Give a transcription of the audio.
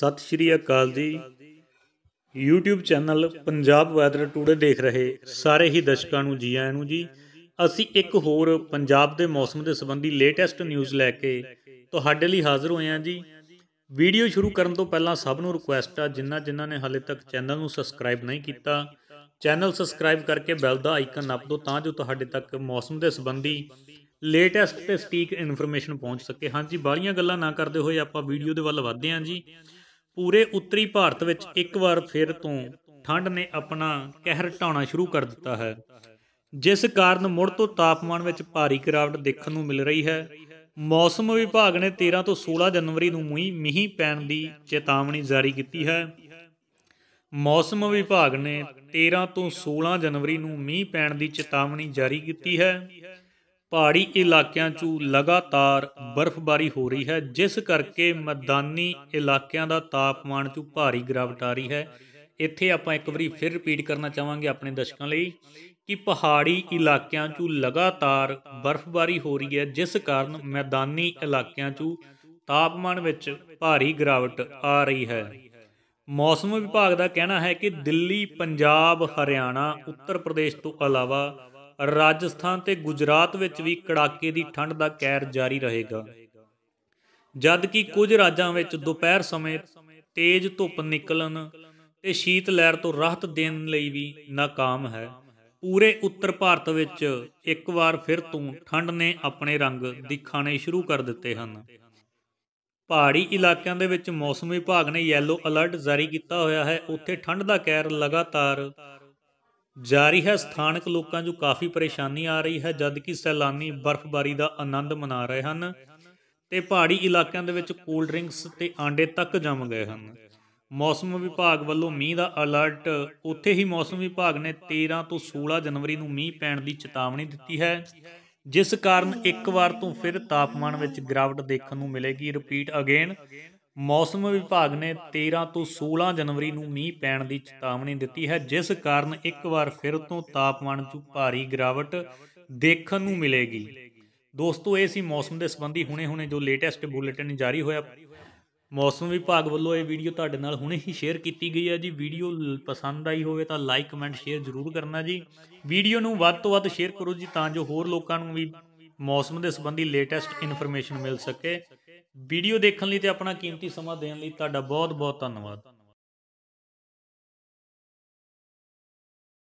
ਸਤਿ ਸ਼੍ਰੀ ਅਕਾਲ ਜੀ YouTube channel Punjab weather today ਦੇਖ ਰਹੇ ਸਾਰੇ ਹੀ ਦਰਸ਼ਕਾਂ ਨੂੰ ਜੀ ਆਇਆਂ ਨੂੰ ਜੀ ਅਸੀਂ ਇੱਕ ਹੋਰ ਪੰਜਾਬ ਦੇ ਮੌਸਮ ਦੇ ਸੰਬੰਧੀ ਲੇਟੈਸਟ ਨਿਊਜ਼ ਲੈ ਕੇ ਤੁਹਾਡੇ ਲਈ ਹਾਜ਼ਰ ਹੋਏ ਹਾਂ ਜੀ ਵੀਡੀਓ ਸ਼ੁਰੂ ਕਰਨ ਤੋਂ ਪਹਿਲਾਂ ਸਭ ਨੂੰ ਰਿਕੁਐਸਟ ਆ ਜਿਨ੍ਹਾਂ ਜਿਨ੍ਹਾਂ ਨੇ ਹਾਲੇ ਤੱਕ ਚੈਨਲ ਨੂੰ ਸਬਸਕ੍ਰਾਈਬ ਨਹੀਂ ਕੀਤਾ ਚੈਨਲ ਸਬਸਕ੍ਰਾਈਬ ਕਰਕੇ ਬੈਲ ਦਾ ਆਈਕਨ ਨੱਪ ਦਿਓ ਤਾਂ ਜੋ ਤੁਹਾਡੇ ਤੱਕ ਮੌਸਮ ਦੇ ਸੰਬੰਧੀ ਲੇਟੈਸਟ ਤੇ ਸਟੀਕ ਇਨਫੋਰਮੇਸ਼ਨ ਪਹੁੰਚ ਸਕੇ ਹਾਂਜੀ ਬਾਲੀਆਂ ਗੱਲਾਂ ਨਾ ਕਰਦੇ ਹੋਏ ਆਪਾਂ ਵੀਡੀਓ ਦੇ ਵੱਲ ਵਧਦੇ ਹਾਂ ਜੀ ਪੂਰੇ ਉੱਤਰੀ ਭਾਰਤ ਵਿੱਚ ਇੱਕ ਵਾਰ ਫਿਰ ਤੋਂ ਠੰਡ ਨੇ ਆਪਣਾ ਕਹਿਰ ਢਾਉਣਾ ਸ਼ੁਰੂ ਕਰ ਦਿੱਤਾ ਹੈ ਜਿਸ ਕਾਰਨ ਮੁੜ ਤੋਂ ਤਾਪਮਾਨ ਵਿੱਚ ਭਾਰੀ ਗਿਰਾਵਟ ਦੇਖਣ ਨੂੰ ਮਿਲ ਰਹੀ ਹੈ ਮੌਸਮ ਵਿਭਾਗ ਨੇ 13 ਤੋਂ 16 ਜਨਵਰੀ ਨੂੰ ਮੀਂਹ ਪੈਣ ਦੀ ਚੇਤਾਵਨੀ ਜਾਰੀ ਕੀਤੀ ਹੈ ਮੌਸਮ ਵਿਭਾਗ ਨੇ 13 ਤੋਂ 16 ਜਨਵਰੀ ਨੂੰ ਮੀਂਹ ਪੈਣ ਦੀ ਚੇਤਾਵਨੀ ਜਾਰੀ ਕੀਤੀ ਹੈ ਪਹਾੜੀ ਇਲਾਕਿਆਂ 'ਚ ਲਗਾਤਾਰ ਬਰਫ਼ਬਾਰੀ ਹੋ ਰਹੀ ਹੈ ਜਿਸ ਕਰਕੇ ਮੈਦਾਨੀ ਇਲਾਕਿਆਂ ਦਾ ਤਾਪਮਾਨ 'ਚ ਭਾਰੀ ਗਿਰਾਵਟ ਆ ਰਹੀ ਹੈ ਇੱਥੇ ਆਪਾਂ ਇੱਕ ਵਾਰੀ ਫਿਰ ਰਿਪੀਟ ਕਰਨਾ ਚਾਹਾਂਗੇ ਆਪਣੇ ਦਰਸ਼ਕਾਂ ਲਈ ਕਿ ਪਹਾੜੀ ਇਲਾਕਿਆਂ 'ਚ ਲਗਾਤਾਰ ਬਰਫ਼ਬਾਰੀ ਹੋ ਰਹੀ ਹੈ ਜਿਸ ਕਾਰਨ ਮੈਦਾਨੀ ਇਲਾਕਿਆਂ 'ਚ ਤਾਪਮਾਨ ਵਿੱਚ ਭਾਰੀ ਗਿਰਾਵਟ ਆ ਰਹੀ ਹੈ ਮੌਸਮ ਵਿਭਾਗ ਦਾ ਕਹਿਣਾ ਹੈ ਕਿ ਦਿੱਲੀ ਪੰਜਾਬ ਹਰਿਆਣਾ ਉੱਤਰ ਪ੍ਰਦੇਸ਼ ਤੋਂ ਇਲਾਵਾ ਰਾਜਸਥਾਨ ਤੇ ਗੁਜਰਾਤ ਵਿੱਚ ਵੀ ਕੜਾਕੇ ਦੀ ਠੰਡ ਦਾ ਕਹਿਰ ਜਾਰੀ ਰਹੇਗਾ ਜਦ ਕਿ ਕੁਝ ਰਾਜਾਂ ਵਿੱਚ ਦੁਪਹਿਰ ਸਮੇਂ ਤੇਜ਼ ਧੁੱਪ ਨਿਕਲਣ ਤੇ ਸ਼ੀਤ ਲਹਿਰ ਤੋਂ ਰਾਹਤ ਦੇਣ ਲਈ ਵੀ ناکਾਮ ਹੈ ਪੂਰੇ ਉੱਤਰ ਭਾਰਤ ਵਿੱਚ ਇੱਕ ਵਾਰ ਫਿਰ ਤੋਂ ਠੰਡ ਨੇ ਆਪਣੇ ਰੰਗ ਦਿਖਾਣੇ ਸ਼ੁਰੂ ਕਰ ਦਿੱਤੇ ਹਨ ਪਹਾੜੀ ਇਲਾਕਿਆਂ ਦੇ ਵਿੱਚ ਮੌਸਮ ਵਿਭਾਗ ਨੇ ਯੈਲੋ ਅਲਰਟ ਜਾਰੀ ਕੀਤਾ ਹੋਇਆ ਹੈ ਉੱਥੇ ਠੰਡ ਦਾ ਕਹਿਰ ਲਗਾਤਾਰ ਜਾਰੀ ਹੈ ਸਥਾਨਕ ਲੋਕਾਂ ਨੂੰ ਕਾਫੀ ਪਰੇਸ਼ਾਨੀ ਆ ਰਹੀ ਹੈ ਜਦ ਕਿ ਸੈਲਾਨੀ ਬਰਫ਼ਬਾਰੀ ਦਾ ਆਨੰਦ ਮਨਾ ਰਹੇ ਹਨ ਤੇ ਪਹਾੜੀ ਇਲਾਕਿਆਂ ਦੇ ਵਿੱਚ ਕੋਲਡ ਡਰਿੰਕਸ ਤੇ ਆਂਡੇ ਤੱਕ ਜੰਮ ਗਏ ਹਨ ਮੌਸਮ ਵਿਭਾਗ ਵੱਲੋਂ ਮੀਂਹ ਦਾ ਅਲਰਟ ਉੱਥੇ ਹੀ ਮੌਸਮ ਵਿਭਾਗ ਨੇ 13 ਤੋਂ 16 ਜਨਵਰੀ ਨੂੰ ਮੀਂਹ ਪੈਣ ਦੀ ਚੇਤਾਵਨੀ ਦਿੱਤੀ ਹੈ ਜਿਸ ਕਾਰਨ ਇੱਕ ਵਾਰ ਤੋਂ ਫਿਰ ਤਾਪਮਾਨ ਵਿੱਚ ਗਿਰਾਵਟ ਦੇਖਣ ਨੂੰ ਮਿਲੇਗੀ ਰਿਪੀਟ ਅਗੇਨ ਮੌਸਮ ਵਿਭਾਗ ਨੇ 13 ਤੋਂ 16 ਜਨਵਰੀ ਨੂੰ ਮੀਂਹ ਪੈਣ ਦੀ ਚੇਤਾਵਨੀ ਦਿੱਤੀ ਹੈ ਜਿਸ ਕਾਰਨ ਇੱਕ ਵਾਰ ਫਿਰ ਤੋਂ ਤਾਪਮਾਨ 'ਚ ਭਾਰੀ ਗਿਰਾਵਟ ਦੇਖਣ ਨੂੰ ਮਿਲੇਗੀ ਦੋਸਤੋ ਇਹ ਸੀ ਮੌਸਮ ਦੇ ਸੰਬੰਧੀ ਹੁਣੇ-ਹੁਣੇ ਜੋ ਲੇਟੈਸਟ ਬੁਲੇਟਿਨ ਜਾਰੀ ਹੋਇਆ ਮੌਸਮ ਵਿਭਾਗ ਵੱਲੋਂ ਇਹ ਵੀਡੀਓ ਤੁਹਾਡੇ ਨਾਲ ਹੁਣੇ ਹੀ ਸ਼ੇਅਰ ਕੀਤੀ ਗਈ ਹੈ ਜੀ ਵੀਡੀਓ ਪਸੰਦ ਆਈ ਹੋਵੇ ਤਾਂ ਲਾਈਕ ਕਮੈਂਟ ਸ਼ੇਅਰ ਜ਼ਰੂਰ ਕਰਨਾ ਜੀ ਵੀਡੀਓ ਨੂੰ ਵੱਧ ਤੋਂ ਵੱਧ ਸ਼ੇਅਰ ਕਰੋ ਜੀ ਤਾਂ ਜੋ ਹੋਰ ਲੋਕਾਂ ਨੂੰ ਵੀ ਮੌਸਮ ਦੇ ਸੰਬੰਧੀ ਲੇਟੈਸਟ ਇਨਫੋਰਮੇਸ਼ਨ ਮਿਲ ਸਕੇ ਵੀਡੀਓ ਦੇਖਣ ਲਈ ਤੇ ਆਪਣਾ ਕੀਮਤੀ ਸਮਾਂ ਦੇਣ ਲਈ ਤੁਹਾਡਾ ਬਹੁਤ-ਬਹੁਤ ਧੰਨਵਾਦ